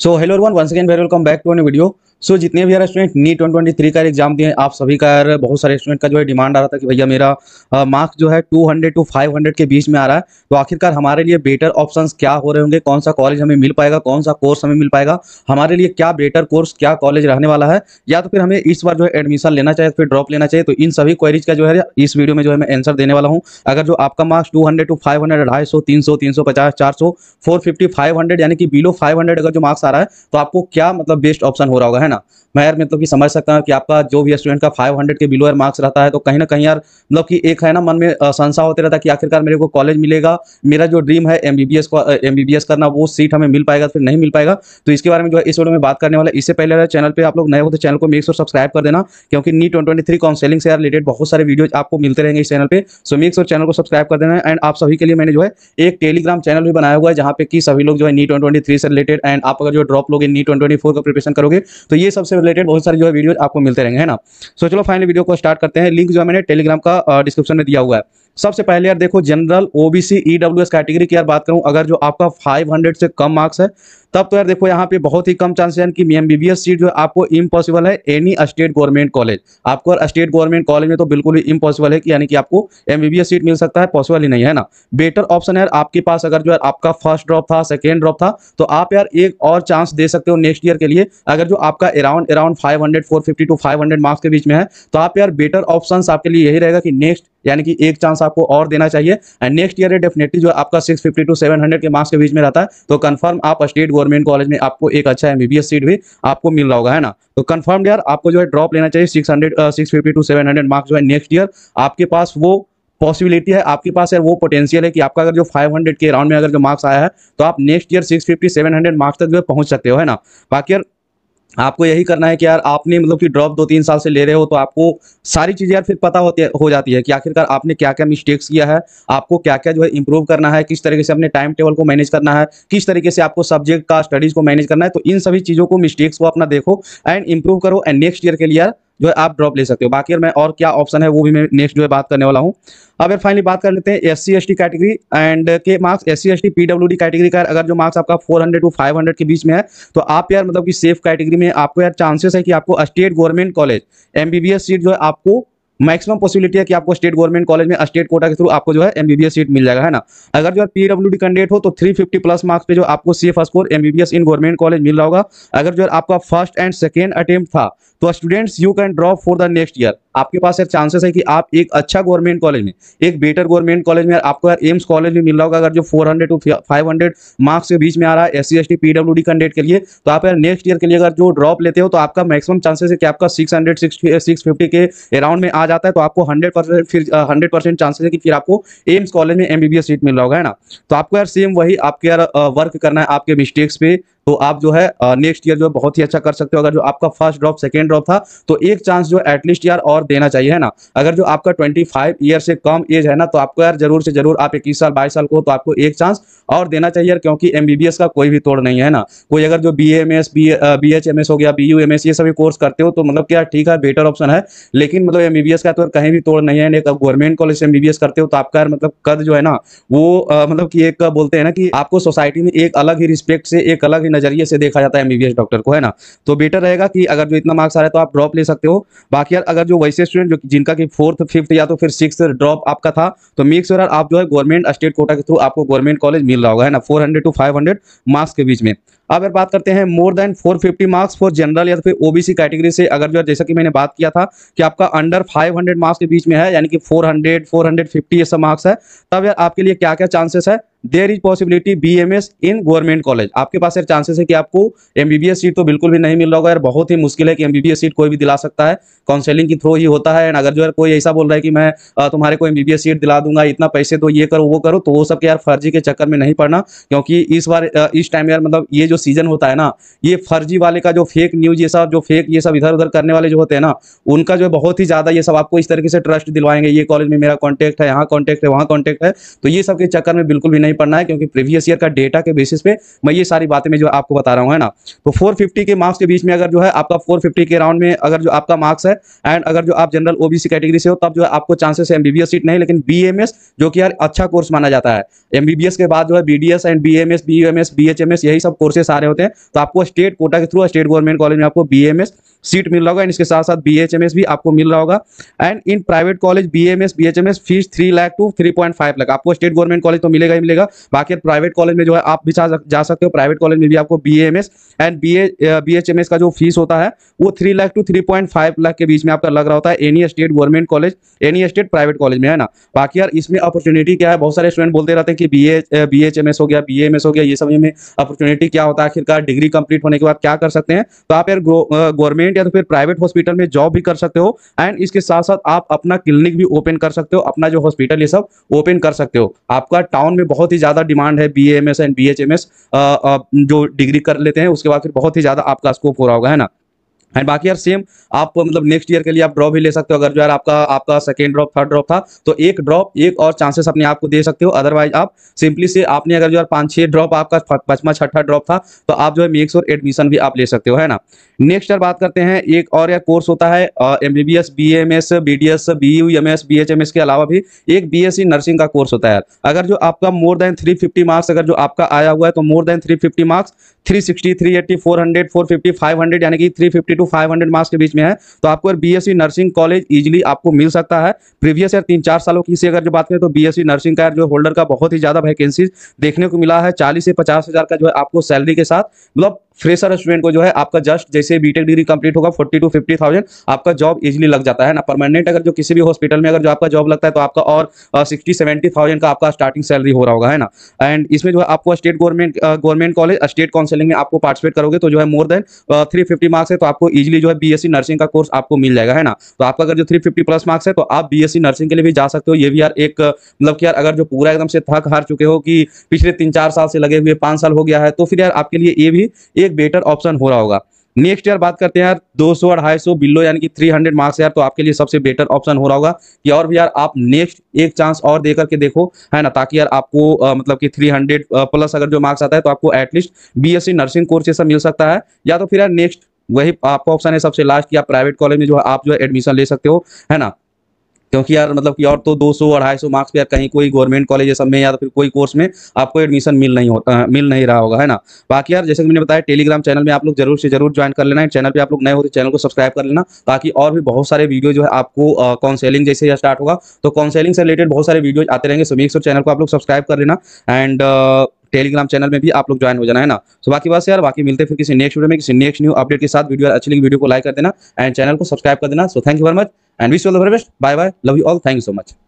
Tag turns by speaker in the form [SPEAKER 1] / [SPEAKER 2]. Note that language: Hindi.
[SPEAKER 1] So hello everyone, once again very welcome back to a new video. So जितने भी student NEET twent twenty three का एग्जाम दिए आप सभी का यार बहुत सारे स्टूडेंट का जो है डिमांड आ रहा था कि भैया मेरा मार्क्स जो है two hundred to five hundred के बीच में आ रहा है तो आखिरकार हमारे लिए बेटर ऑप्शन क्या हो रहे होंगे कौन सा कॉलेज हमें मिल पाएगा कौन सा कोर्स हमें मिल पाएगा हमारे लिए क्या बेटर कोर्स क्या कॉलेज रहने वाला है या तो फिर हमें इस बार जो है एडमिशन लेना चाहिए फिर ड्रॉप लेना चाहिए तो इन सभी क्वेरीज का जो है इस वीडियो में जो है मैं आंसर देने वाला हूँ अगर जो आपका marks two hundred to five hundred अढ़ाई सौ तीन सौ तीन सौ पचास चार सौ फोर फिफ्टी फाइव हंड्रेड यानी कि बिलो फाइव हंड्रेड अगर जो मार्क्स आ रहा है तो आपको क्या मतलब बेस्ट ऑप्शन हो रहा होगा है ना ना मैं यार मतलब तो कि समझ सकता हूँ कि आपका जो भी स्टूडेंट का 500 के बिलो यार मार्क्स रहता है तो कहीं ना कहीं यार मतलब कि एक है ना मन में संशा होते रहता है कि आखिरकार मेरे को कॉलेज मिलेगा मेरा जो ड्रीम है एम को एम करना वो सीट हमें मिल पाएगा फिर नहीं मिल पाएगा तो इसके बारे में जो है इस वीडियो में बात करने वाला इससे पहले चैनल पर आप लोग नए हो तो चैनल को मेक श्योर सब्सक्राइब कर देना क्योंकि नी ट्वेंटी काउंसिलिंग से रिलेटेड बहुत सारे वीडियो आपको मिलते रहेंगे इस चैनल पर सो मेक श्योर चैनल को सब्सक्राइब कर देना एंड आप सभी के लिए मैंने जो है एक टेलीग्राम चैनल भी बनाया हुआ है जहाँ पे कि सभी लोग जो है नी ट्वेंटी e से रिलेटेड एंड आप अगर जो ड्रॉप लोगे नी ट्वेंटी e का प्रिपरेशन करोगे तो ये सबसे रिलेटेड बहुत सारे जो है वीडियो आपको मिलते रहेंगे है ना सो चलो फाइनल वीडियो को स्टार्ट करते हैं लिंक जो है मैंने टेलीग्राम का डिस्क्रिप्शन में दिया हुआ है सबसे पहले यार देखो जनरल ओबीसी ईडब्ल्यूएस कैटेगरी की यार बात करूं अगर जो आपका 500 से कम मार्क्स है तब तो यार देखो यहाँ पे बहुत ही कम चांसेस है कि एम बी सीट जो आपको इम्पॉसिबल है एनी स्टेट गवर्नमेंट कॉलेज आपको स्टेट गवर्नमेंट कॉलेज में तो बिल्कुल ही इम्पॉसिबल है कि यानी कि आपको एम सीट मिल सकता है पॉसिबल ही नहीं है ना बेटर ऑप्शन है आपके पास अगर जो है आपका फर्स्ट ड्रॉप था सेकेंड ड्रॉप था तो आप यार एक और चांस दे सकते हो नेक्स्ट ईयर के लिए अगर जो आपका around around five hundred to five marks के बीच में है तो आप यार बेटर ऑप्शन आपके लिए यही रहेगा कि नेक्स्ट यानी कि एक चांस आपको और देना चाहिए एंड नेक्स्ट ईयर डेफिनेटली जो आपका six fifty to seven hundred के मार्क्स के बीच में रहता है तो कन्फर्म आप स्टेट गवर्नमेंट कॉलेज में आपको एक अच्छा एमबीबीएस सीट भी आपको मिल रहा होगा है ना तो कन्फर्म यार आपको जो है ड्रॉप लेना चाहिए six hundred six fifty to seven hundred marks जो है नेक्स्ट ईयर आपके पास वो पॉसिबिलिटी है आपके पास है वो पोटेंशियल है कि आपका अगर जो 500 के राउंड में अगर जो मार्क्स आया है तो आप नेक्स्ट ईयर 650 700 मार्क्स तक जो पहुंच सकते हो है ना बाकी यार आपको यही करना है कि यार आपने मतलब कि ड्रॉप दो तीन साल से ले रहे हो तो आपको सारी चीज़ें यार फिर पता होती हो जाती है कि आखिरकार आपने क्या क्या मिस्टेक्स किया है आपको क्या क्या जो है इंप्रूव करना है किस तरीके से अपने टाइम टेबल को मैनेज करना है किस तरीके से आपको सब्जेक्ट का स्टडीज़ को मैनेज करना है तो इन सभी चीज़ों को मिस्टेक्स को अपना देखो एंड इम्प्रूव करो एंड नेक्स्ट ईयर के लिए यार जो है आप ड्रॉप ले सकते हो बाकी यार मैं और क्या ऑप्शन है वो भी मैं नेक्स्ट जो है बात करने वाला हूँ अब यार फाइनली बात कर लेते हैं S C S T category and के marks S C S T P D category का अगर जो मार्क्स आपका four hundred to five hundred के बीच में है तो आप यार मतलब कि सेफ कैटेगरी में आपको यार चांसेस है कि आपको state government college M B B S seat जो है आपको मैक्सिमम पॉसिबिलिटी है कि आपको स्टेट गवर्नमेंट कॉलेज में स्टेट कोटा के थ्रू आपको जो है एमबीबीएस सीट मिल जाएगा है ना अगर जो है पीडब्ल्यू कैंडिडेट हो तो 350 प्लस मार्क्स पे जो आपको CF score MBBS in government college मिल रहा होगा अगर जो है आपका फर्स्ट एंड सेकेंड अटेम्प्ट था तो students you can drop for the next year आपके पास यार चांसेस है कि आप एक अच्छा गवर्नमेंट कॉलेज में एक बेटर गवर्नमेंट कॉलेज में आपको यार एम्स कॉलेज में मिल रहा होगा अगर जो 400 टू 500 मार्क्स के बीच में आ रहा है S C S T PW D candidate के लिए तो आप यार नेक्स्ट ईयर के लिए अगर जो ड्रॉप लेते हो तो आपका मैक्सिमम चांसेस है कि आपका सिक्स हंड्रेड सिक्स फिफ्टी के अराउंड में आ जाता है तो आपको हंड्रेड परसेंट फिर हंड्रेड परसेंट चांसेस है कि फिर आपको एम्स कॉलेज में एमबीबीएस सीट मिल रहा होगा है ना तो आपको यार सेम वही आपके यार वर्क करना है आपके मिस्टेक्स पे तो आप जो है नेक्स्ट ईयर जो है बहुत ही अच्छा कर सकते हो अगर जो आपका फर्स्ट ड्रॉप सेकेंड ड्रॉप था तो एक चांस जो एटलीस्ट यार और देना चाहिए है ना अगर जो आपका ट्वेंटी फाइव ईयर से कम एज है ना तो आपको यार जरूर से जरूर आप इक्कीस साल बाईस साल को तो आपको एक चांस और देना चाहिए यार क्योंकि एम का कोई भी तोड़ नहीं है ना कोई अगर जो B M S B H M S हो गया बी यू एम एस ये सभी कोर्स करते हो तो मतलब क्या ठीक है बेटर ऑप्शन है लेकिन मतलब एस का तो कहीं भी तोड़ नहीं है गवर्नमेंट कॉलेज से एमबीबीएस करते हो तो आपका यार मतलब कद जो है ना वो मतलब कि एक बोलते हैं ना कि आपको सोसाइटी में एक अलग ही रिस्पेक्ट से एक अलग ही नजरिए से देखा जाता है एमबीबीएस डॉक्टर को है ना तो बेटर रहेगा कि अगर जो इतना मार्क्स आ रहा है तो आप ड्रॉप ले सकते हो बाकी यार अगर जो वैसे स्टूडेंट जो जिनका कि फोर्थ फिफ्थ या तो फिर सिक्स ड्रॉप आपका था तो मिक्स श्योर आप जो है गवर्नमेंट स्टेट कोटा के थ्रू आपको गवर्नमेंट कॉलेज मिल रहा होगा है ना फोर टू फाइव मार्क्स के बीच में अगर बात करते हैं more than 450 marks for general या तो फिर ओबीसी कैटेगरी से अगर जो है जैसा कि मैंने बात किया था कि आपका अंडर 500 मार्क्स के बीच में है यानी कि 400 450 ऐसा मार्क्स है तब यार आपके लिए क्या क्या चांसेस है there is possibility B M S in government college आपके पास यार चांसेस है कि आपको एमबीबीएस सीट तो बिल्कुल भी नहीं मिल रहा होगा यार बहुत ही मुश्किल है कि एमबीबीएस सीट कोई भी दिला सकता है काउंसलिंग के थ्रू ही होता है एंड अगर जो है कोई ऐसा बोल रहा है कि मैं तुम्हारे को एमबीबीएस सीट दिला दूंगा इतना पैसे तो ये करो वो करो तो वो सब यार फर्जी के चक्कर में नहीं पड़ना क्योंकि इस बार इस टाइम यार मतलब ये जो सीजन होता है ना ये फर्जी वाले का जो फेक न्यूज ये सब जो फेक ये सब इधर उधर करने वाले जो होते हैं ना उनका जो है बहुत ही ज्यादा ये सब आपको इस तरीके से ट्रस्ट दिलवाएंगे ये कॉलेज में मेरा कॉन्टैक्ट है यहाँ कॉन्टैक्ट है वहाँ कॉन्टैक्ट है तो ये सब के चक्कर में बिल्कुल भी नहीं पढ़ना है क्योंकि प्रीवियस ईयर का डेटा के बेसिस पे मैं ये सारी बातें मैं जो आपको बता रहा हूँ है ना तो फोर के मार्क्स के बीच में अगर जो है आपका फोर के राउंड में अगर जो आपका मार्क्स है एंड अगर जो आप जनरल ओबीसी कैटेगरी से हो तब जो है आपको चांसेस है एमबीबीएस सीट नहीं लेकिन बी जो कि यार अच्छा कोर्स माना जाता है एमबीबीएस के बाद जो है BDS and BMS BUMS BHMS यही सब कोर्सेस सारे होते हैं तो आपको स्टेट कोटा के थ्रू स्टेट गवर्नमेंट कॉलेज में आपको बी सीट मिल रहा होगा एंड इसके साथ साथ बी भी आपको मिल रहा होगा and in private college B M fees three lakh to three point five lakh आपको स्टेट गवर्नमेंट कॉलेज तो मिलेगा ही मिलेगा बाकी प्राइवेट कॉलेज में जो है आप भी जा सकते हो प्राइवेट कॉलेज में भी आपको B and B B H का जो फीस होता है वो three lakh to three point five lakh के बीच में आपका लग रहा होता है any state government college any state private college में है ना बाकी यार इसमें अपॉर्चुनिटी क्या है बहुत सारे स्टूडेंट बोलते रहते हैं कि बी एच एम एस हो गया बी एम एस हो गया ये सब में अपॉर्चुनिटी क्या होता है होता है आखिरकार डिग्री कंप्लीट होने के बाद क्या कर सकते हैं तो आप यार गवर्नमेंट या तो फिर प्राइवेट हॉस्पिटल में जॉब भी कर सकते हो एंड इसके साथ साथ आप अपना क्लिनिक भी ओपन कर सकते हो अपना जो हॉस्पिटल ये सब ओपन कर सकते हो आपका टाउन में बहुत ही ज्यादा डिमांड है बी एंड बी जो डिग्री कर लेते हैं उसके बाद फिर बहुत ही ज्यादा आपका स्कोप हो रहा होगा है ना एंड बाकी यार सेम आप मतलब नेक्स्ट ईयर के लिए आप ड्रॉप भी ले सकते हो अगर जो यार आपका आपका सेकेंड ड्रॉप थर्ड ड्रॉप था तो एक ड्रॉप एक और चांसेस अपने आप को दे सकते हो अदरवाइज आप सिंपली से आपने अगर जो यार पांच छह ड्रॉप आपका पचमा छठा ड्रॉप था तो आप जो है मेक और एडमिशन भी आप ले सकते हो है ना नेक्स्ट अगर बात करते हैं एक और यह कोर्स होता है M B B S B M S B D S B U M S B H M S के अलावा भी एक बी एस सी नर्सिंग का कोर्स होता है यार अगर जो आपका more than three fifty marks अगर जो आपका आया हुआ है तो more than three fifty marks three sixty three eighty four hundred four fifty five hundred यानी कि three fifty to five hundred marks के बीच में है तो आपको B S C nursing college easily आपको मिल सकता है प्रीवियस ईयर तीन चार सालों की से अगर जो बात करें तो बी एस सी नर्सिंग का जो होल्डर का बहुत ही ज़्यादा वैकेंसी देखने को मिला है चालीस से पचास हज़ार का जो है आपको सैलरी के साथ मतलब फ्रेशर स्टूडेंट को जो है आपका जस्ट जैसे बीटेक डिग्री कंप्लीट होगा फोर्टी टू फिफ्टी थाउजेंड आपका जॉब इजीली लग जाता है ना परमानेंट अगर जो किसी भी हॉस्पिटल में अगर जो आपका जॉब लगता है तो आपका और सिक्सटी सेवेंटी थाउजेंड का आपका स्टार्टिंग सैलरी हो रहा होगा है ना एंड इसमें जो है आपको state government government college state counselling में आपको पार्टिसिपेट करोगे तो जो है more than three fifty marks है तो आपको इजिली जो है सी नर्सिंग का कोर्स आपको मिल जाएगा है ना तो आपका अगर जो थ्री फिफ्टी प्लस मार्क्स है तो आप सी नर्सिंग के लिए भी जा सकते हो ये भी यार एक मतलब कि यार अगर जो पूरा एकदम से थक हार चुके हो कि पिछले तीन चार साल से लगे हुए पाँच साल हो गया है तो फिर यार आपके लिए ये भी एक बेटर ऑप्शन हो रहा होगा नेक्स्ट ईयर बात करते हैं यार 200 अढ़ाई सौ बिलो यानी कि 300 मार्क्स यार तो आपके लिए सबसे बेटर ऑप्शन हो रहा होगा कि और भी यार आप नेक्स्ट एक चांस और दे करके देखो है ना ताकि यार आपको आ, मतलब कि 300 प्लस अगर जो मार्क्स आता है तो आपको एटलीस्ट बीएससी नर्सिंग कोर्स जैसा मिल सकता है या तो फिर यार नेक्स्ट वही आपका ऑप्शन है सबसे लास्ट कि आप प्राइवेट कॉलेज में जो है आप जो है एडमिशन ले सकते हो है ना क्योंकि यार मतलब कि और तो 200 सौ मार्क्स पे यार कहीं कोई गवर्नमेंट कॉलेज सब में या तो फिर कोई कोर्स में आपको एडमिशन मिल नहीं होता मिल नहीं रहा होगा है ना बाकी यार जैसे कि मैंने बताया टेलीग्राम चैनल में आप लोग जरूर से जरूर ज्वाइन कर लेना है चैनल पर आप लोग नए होते तो चैनल को सब्सक्राइब कर लेना ताकि और भी बहुत सारे वीडियो जो है आपको काउंसलिंग जैसे स्टार्ट होगा तो काउंसलिंग से रिलेटेड बहुत सारे वीडियो आते रहेंगे सो चैनल को आप लोग सब्सक्राइब कर लेना एंड टेलीग्राम चैनल में भी आप लोग ज्वाइन हो जाना है ना तो बाकी बात यार बाकी मिलते फिर किसी नेक्स्ट वीडियो में किसी नेक्स्ट न्यू अपडेट के साथ वीडियो अच्छी लगी वीडियो को लाइक कर देना एंड चैनल को सब्सक्राइब कर देना so thank you very much and wish all the very best bye bye love you all thank you so much